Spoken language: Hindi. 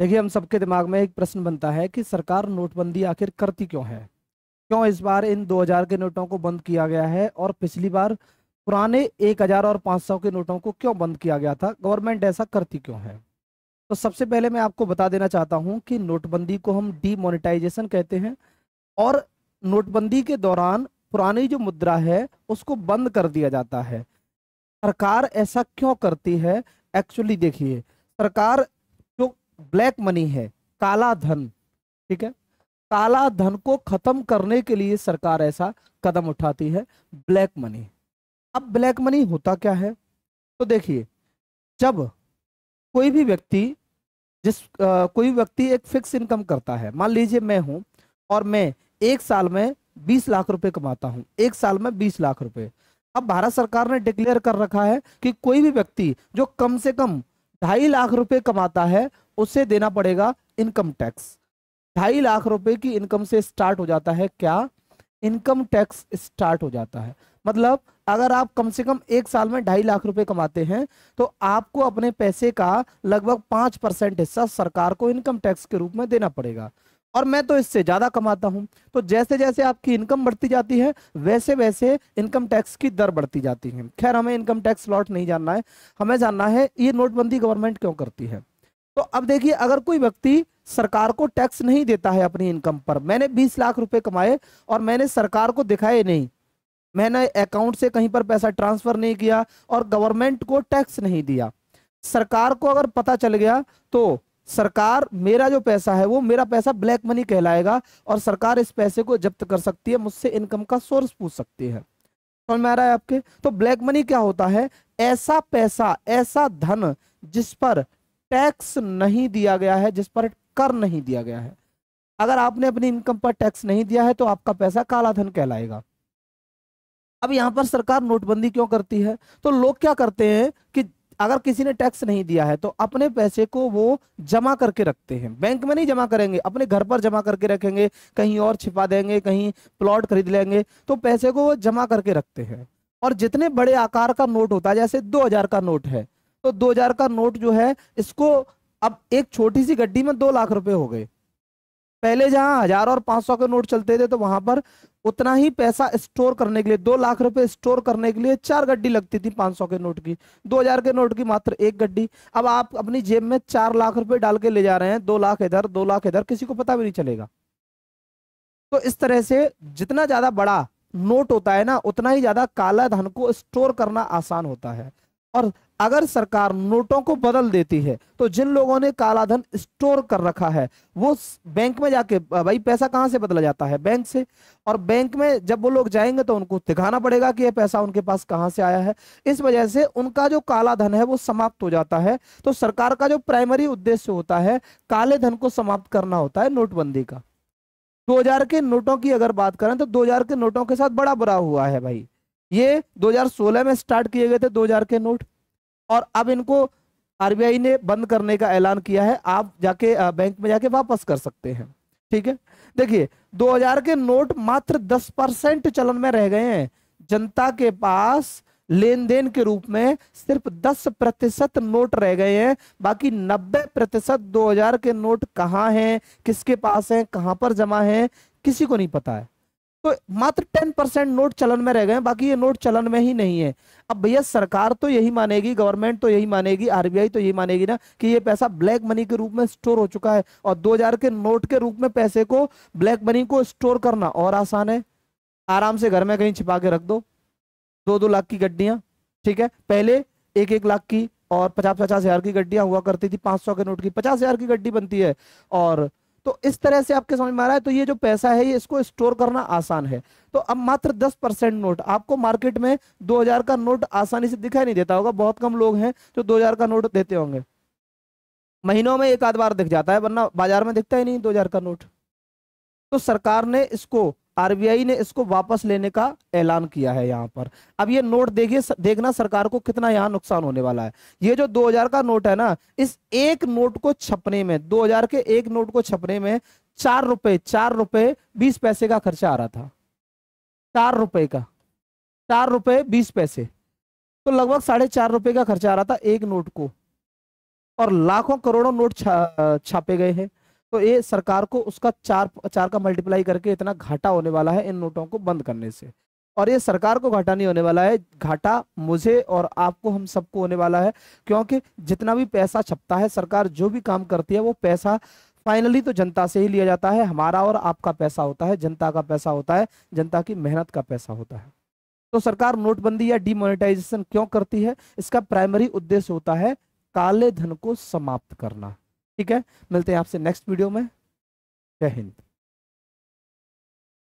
देखिए हम सबके दिमाग में एक प्रश्न बनता है कि सरकार नोटबंदी आखिर करती क्यों है क्यों इस बार इन 2000 के नोटों को बंद किया गया है और पिछली बार पुराने 1000 और 500 के नोटों को क्यों बंद किया गया था गवर्नमेंट ऐसा करती क्यों है तो सबसे पहले मैं आपको बता देना चाहता हूं कि नोटबंदी को हम डीमोनिटाइजेशन कहते हैं और नोटबंदी के दौरान पुरानी जो मुद्रा है उसको बंद कर दिया जाता है सरकार ऐसा क्यों करती है एक्चुअली देखिए सरकार ब्लैक मनी है काला धन ठीक है काला धन को खत्म करने के लिए सरकार ऐसा कदम उठाती है ब्लैक मनी अब ब्लैक मनी होता क्या है तो देखिए जब कोई भी व्यक्ति जिस आ, कोई व्यक्ति एक फिक्स इनकम करता है मान लीजिए मैं हूं और मैं एक साल में बीस लाख रुपए कमाता हूं एक साल में बीस लाख रुपए अब भारत सरकार ने डिक्लेयर कर रखा है कि कोई भी व्यक्ति जो कम से कम ढाई लाख रुपए कमाता है उसे देना पड़ेगा इनकम टैक्स ढाई लाख रुपए की इनकम से स्टार्ट हो जाता है क्या इनकम टैक्स स्टार्ट हो जाता है मतलब अगर आप कम से कम एक साल में ढाई लाख रुपए कमाते हैं तो आपको अपने पैसे का लगभग पांच परसेंट हिस्सा सरकार को इनकम टैक्स के रूप में देना पड़ेगा और मैं तो इससे ज़्यादा कमाता हूं तो जैसे जैसे आपकी इनकम बढ़ती जाती है वैसे वैसे इनकम टैक्स की दर बढ़ती जाती है खैर हमें इनकम टैक्स लॉट नहीं जानना है हमें जानना है ये नोटबंदी गवर्नमेंट क्यों करती है तो अब देखिए अगर कोई व्यक्ति सरकार को टैक्स नहीं देता है अपनी इनकम पर मैंने बीस लाख रुपए कमाए और मैंने सरकार को दिखाए नहीं मैंने अकाउंट से कहीं पर पैसा ट्रांसफर नहीं किया और गवर्नमेंट को टैक्स नहीं दिया सरकार को अगर पता चल गया तो सरकार मेरा जो पैसा है वो मेरा पैसा ब्लैक मनी कहलाएगा और सरकार इस पैसे को जब्त कर सकती है मुझसे इनकम का सोर्स पूछ सकती है समझ में आ रहा है आपके तो ब्लैक मनी क्या होता है ऐसा पैसा ऐसा धन जिस पर टैक्स नहीं दिया गया है जिस पर कर नहीं दिया गया है अगर आपने अपनी इनकम पर टैक्स नहीं दिया है तो आपका पैसा काला धन कहलाएगा अब यहां पर सरकार नोटबंदी क्यों करती है तो लोग क्या करते हैं कि अगर किसी ने टैक्स नहीं दिया है तो अपने पैसे को वो जमा करके रखते हैं बैंक में नहीं जमा करेंगे अपने घर पर जमा करके रखेंगे कहीं और छिपा देंगे कहीं प्लॉट खरीद लेंगे तो पैसे को वो जमा करके रखते हैं और जितने बड़े आकार का नोट होता है जैसे दो हजार का नोट है तो दो हजार का नोट जो है इसको अब एक छोटी सी गड्डी में दो लाख रुपए हो गए पहले जहां हजार और पांच सौ के नोट चलते थे तो वहां पर उतना ही पैसा स्टोर करने के लिए दो लाख रुपए स्टोर करने के लिए चार गड्डी लगती थी पांच सौ के नोट की दो हजार के नोट की मात्र एक गड्डी अब आप अपनी जेब में चार लाख रुपए डाल के ले जा रहे हैं दो लाख इधर दो लाख इधर किसी को पता भी नहीं चलेगा तो इस तरह से जितना ज्यादा बड़ा नोट होता है ना उतना ही ज्यादा काला धन को स्टोर करना आसान होता है और अगर सरकार नोटों को बदल देती है तो जिन लोगों ने कालाधन स्टोर कर रखा है वो बैंक में जाके भाई पैसा कहां से बदला जाता है बैंक से और बैंक में जब वो लोग जाएंगे तो उनको दिखाना पड़ेगा कि ये पैसा उनके पास कहाँ से आया है इस वजह से उनका जो काला धन है वो समाप्त हो जाता है तो सरकार का जो प्राइमरी उद्देश्य होता है काले धन को समाप्त करना होता है नोटबंदी का दो के नोटों की अगर बात करें तो दो के नोटों के साथ बड़ा बुरा हुआ है भाई ये 2016 में स्टार्ट किए गए थे 2000 के नोट और अब इनको आरबीआई ने बंद करने का ऐलान किया है आप जाके बैंक में जाके वापस कर सकते हैं ठीक है देखिए 2000 के नोट मात्र 10 परसेंट चलन में रह गए हैं जनता के पास लेन देन के रूप में सिर्फ 10 प्रतिशत नोट रह गए हैं बाकी 90 प्रतिशत दो के नोट कहाँ हैं किसके पास हैं कहाँ पर जमा हैं किसी को नहीं पता है तो मात्र टेन परसेंट नोट चलन में रह गए बाकी ये नोट चलन में ही नहीं है अब भैया सरकार तो यही मानेगी गवर्नमेंट तो यही मानेगी आरबीआई तो यही मानेगी ना कि ये पैसा ब्लैक मनी के रूप में स्टोर हो चुका है और 2000 के नोट के रूप में पैसे को ब्लैक मनी को स्टोर करना और आसान है आराम से घर में कहीं छिपा के रख दो दो दो लाख की गड्डियां ठीक है पहले एक एक लाख की और पचास पचास हजार की गड्डियां हुआ करती थी पांच सौ के नोट की पचास हजार की गड्डी बनती है और तो इस तरह से आपके समझ में आ रहा है तो ये जो पैसा है ये इसको स्टोर करना आसान है तो अब मात्र 10 परसेंट नोट आपको मार्केट में 2000 का नोट आसानी से दिखाई नहीं देता होगा बहुत कम लोग हैं जो 2000 का नोट देते होंगे महीनों में एक आध बार दिख जाता है वरना बाजार में दिखता ही नहीं दो का नोट तो सरकार ने इसको आरबीआई ने इसको वापस लेने का ऐलान किया है यहाँ पर अब ये नोट देखिए देखना सरकार को कितना यहाँ नुकसान होने वाला है ये जो 2000 का नोट है ना इस एक नोट को छपने में 2000 के एक नोट को छपने में चार रुपए चार रुपए बीस पैसे का खर्चा आ रहा था चार रुपए का चार रुपए बीस पैसे तो लगभग साढ़े चार रुपए का खर्चा आ रहा था एक नोट को और लाखों करोड़ों नोट छापे गए हैं तो ये सरकार को उसका चार चार का मल्टीप्लाई करके इतना घाटा होने वाला है इन नोटों को बंद करने से और ये सरकार को घाटा नहीं होने वाला है घाटा मुझे और आपको हम सबको होने वाला है क्योंकि जितना भी पैसा छपता है सरकार जो भी काम करती है वो पैसा फाइनली तो जनता से ही लिया जाता है हमारा और आपका पैसा होता है जनता का पैसा होता है जनता की मेहनत का पैसा होता है तो सरकार नोटबंदी या डिमोनेटाइजेशन क्यों करती है इसका प्राइमरी उद्देश्य होता है काले धन को समाप्त करना ठीक है मिलते हैं आपसे नेक्स्ट वीडियो में जय हिंद